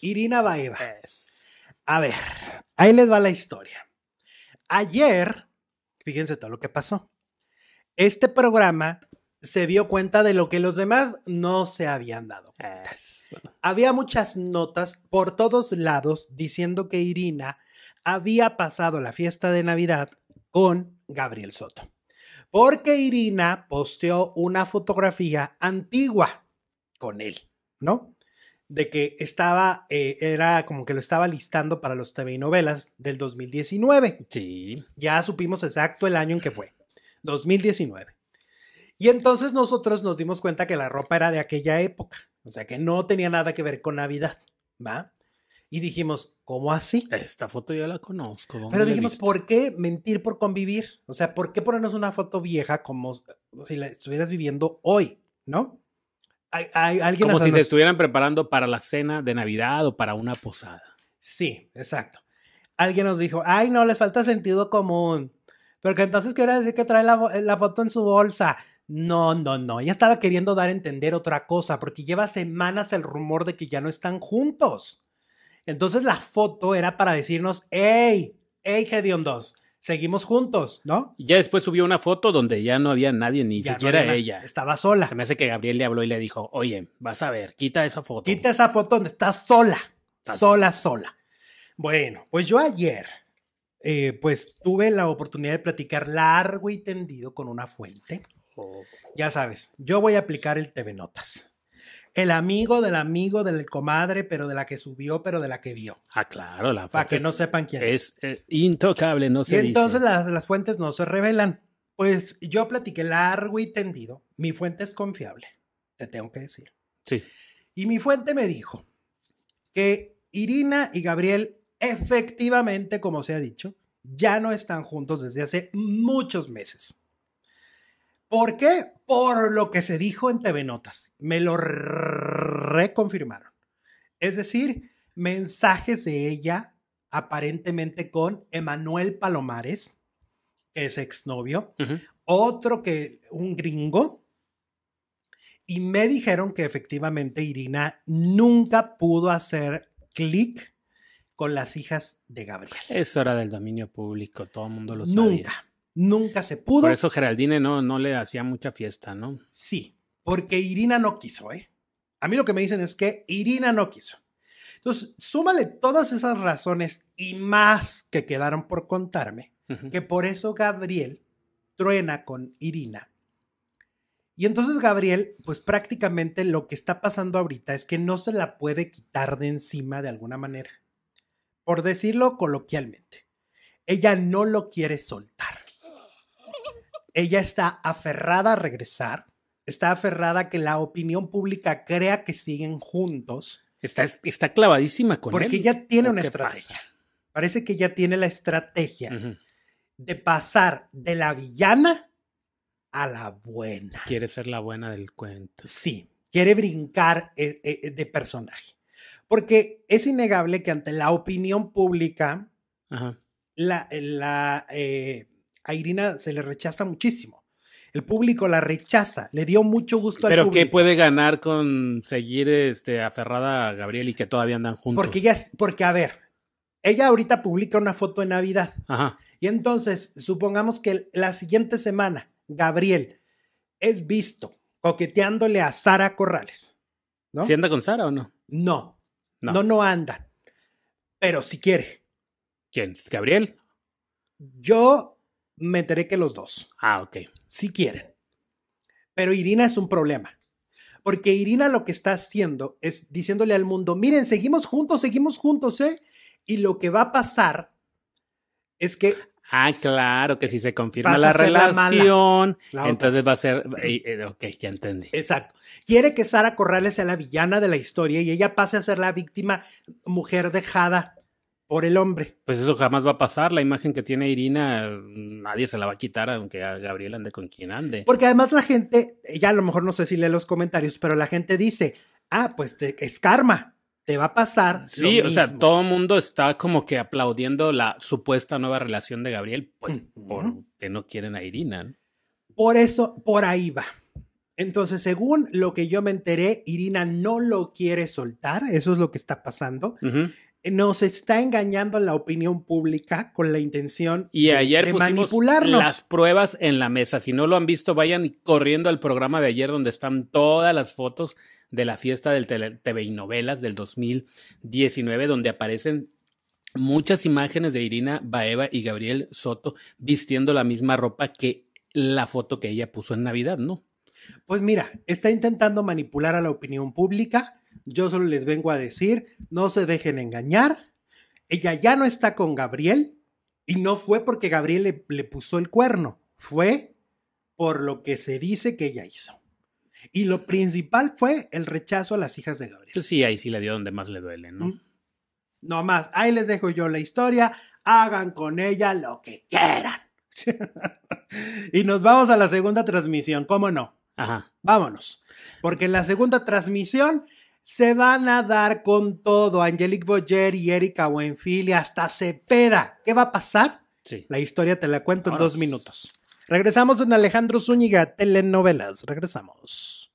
Irina Baeva. A ver, ahí les va la historia. Ayer, fíjense todo lo que pasó. Este programa se dio cuenta de lo que los demás no se habían dado cuenta. Había muchas notas por todos lados diciendo que Irina había pasado la fiesta de Navidad con Gabriel Soto. Porque Irina posteó una fotografía antigua con él, ¿no? de que estaba, eh, era como que lo estaba listando para los TV del 2019. Sí. Ya supimos exacto el año en que fue, 2019. Y entonces nosotros nos dimos cuenta que la ropa era de aquella época, o sea que no tenía nada que ver con Navidad, ¿va? Y dijimos, ¿cómo así? Esta foto ya la conozco. Pero dijimos, ¿por qué mentir por convivir? O sea, ¿por qué ponernos una foto vieja como si la estuvieras viviendo hoy, ¿no? Como si se estuvieran preparando para la cena de Navidad o para una posada. Sí, exacto. Alguien nos dijo, ay, no, les falta sentido común. Porque entonces quiere decir que trae eh, la, foto en su bolsa. No, no, no. Ella estaba queriendo dar a entender otra cosa, porque lleva semanas el rumor de que ya no están juntos. Entonces la foto era para decirnos, hey, hey, Gedeon 2, seguimos juntos, ¿no? Y ya después subió una foto donde ya no había nadie, ni siquiera ella. Estaba sola. Se me hace que Gabriel le habló y le dijo, oye, vas a ver, quita esa foto. Quita esa foto donde estás sola, sola, sola. Bueno, pues yo ayer, eh, pues tuve la oportunidad de platicar largo y tendido con una fuente. Oh. Ya sabes, yo voy a aplicar el TV Notas el amigo del amigo del comadre, pero de la que subió, pero de la que vio. Ah, claro, la Para que no sepan quién es. Es eh, intocable, no se Y entonces Las, las fuentes no se revelan. Pues yo platiqué largo y tendido. Mi fuente es confiable, te tengo que decir. Sí. Y mi fuente me dijo que Irina y Gabriel efectivamente, como se ha dicho, ya no están juntos desde hace muchos meses. ¿Por qué? Por lo que se dijo en TV Notas. Me lo reconfirmaron. Es decir, mensajes de ella, aparentemente con Emanuel Palomares, que es exnovio, otro que un gringo, y me dijeron que efectivamente Irina nunca pudo hacer clic con las hijas de Gabriel. Eso era del dominio público, todo el mundo lo sabía. Nunca. Nunca se pudo. Por eso Geraldine no, no le hacía mucha fiesta, ¿no? Sí, porque Irina no quiso, ¿eh? A mí lo que me dicen es que Irina no quiso. Entonces, súmale todas esas razones y más que quedaron por contarme, que por eso Gabriel truena con Irina. Y entonces Gabriel, pues prácticamente lo que está pasando ahorita es que no se la puede quitar de encima de alguna manera. Por decirlo coloquialmente, ella no lo quiere soltar ella está aferrada a regresar, está aferrada a que la opinión pública crea que siguen juntos. Está, está clavadísima con porque él. Porque ya tiene una estrategia. Parece que ya tiene la estrategia de pasar de la villana a la buena. Quiere ser la buena del cuento. Sí, quiere brincar eh, eh, eh, de personaje. Porque es innegable que ante la opinión pública, la, la a Irina se le rechaza muchísimo. El público la rechaza, le dio mucho gusto al público. Pero ¿qué puede ganar con seguir este, aferrada a Gabriel y que todavía andan juntos? Porque ella, porque a ver, ella ahorita publica una foto de Navidad. Ajá. Y entonces, supongamos que la siguiente semana, Gabriel es visto coqueteándole a Sara Corrales. ¿no? ¿Si anda con Sara o no? No. No, no, no anda. Pero si quiere. ¿Quién? ¿Gabriel? Yo meteré que los dos. Ah, ok. si quieren. Pero Irina es un problema. Porque Irina lo que está haciendo es diciéndole al mundo, miren, seguimos juntos, seguimos juntos, ¿eh? Y lo que va a pasar es que... Ah, claro, que si se confirma la relación, entonces va a ser... Eh, ok, ya entendí. Exacto. Quiere que Sara Corrales sea la villana de la historia y ella pase a ser la víctima mujer dejada por el hombre. Pues eso jamás va a pasar. La imagen que tiene Irina, mm, nadie se la va a quitar, aunque Gabriel ande con quien ande. Porque además la gente, ya a lo mejor no sé si lee los comentarios, pero la gente dice, ah, pues te, es karma, te va a pasar. Sí, o sea, todo el mundo está como que aplaudiendo la supuesta nueva relación de Gabriel, pues porque no quieren a Irina. Por eso, por ahí va. Entonces, según lo que yo me enteré, Irina no lo quiere soltar, eso es lo que está pasando. Eh, nos está engañando la opinión pública con la intención y ayer de, Las pruebas en la mesa. Si no lo han visto, vayan corriendo al programa de ayer donde están todas las fotos de la fiesta del TV y novelas del 2019, donde aparecen muchas imágenes de Irina Baeva y Gabriel Soto vistiendo la misma ropa que la foto que ella puso en Navidad, ¿no? Pues mira, está intentando manipular a la opinión pública yo solo les vengo a decir, no se dejen engañar. Ella ya no está con Gabriel y no fue porque Gabriel le, puso el cuerno, fue por lo que se dice que ella hizo. Y lo principal fue el rechazo a las hijas de Gabriel. Pues sí, ahí sí le dio donde más le duele, ¿no? Mm. No más, ahí les dejo yo la historia, hagan con ella lo que quieran. y nos vamos a la segunda transmisión, ¿cómo no? Ajá. Vámonos. Porque en la segunda transmisión se van a dar con todo. Angelique Boyer y Erika Buenfil y hasta Cepeda. ¿Qué va a pasar? La historia te la cuento en dos minutos. Regresamos en Alejandro Zúñiga, telenovelas. Regresamos.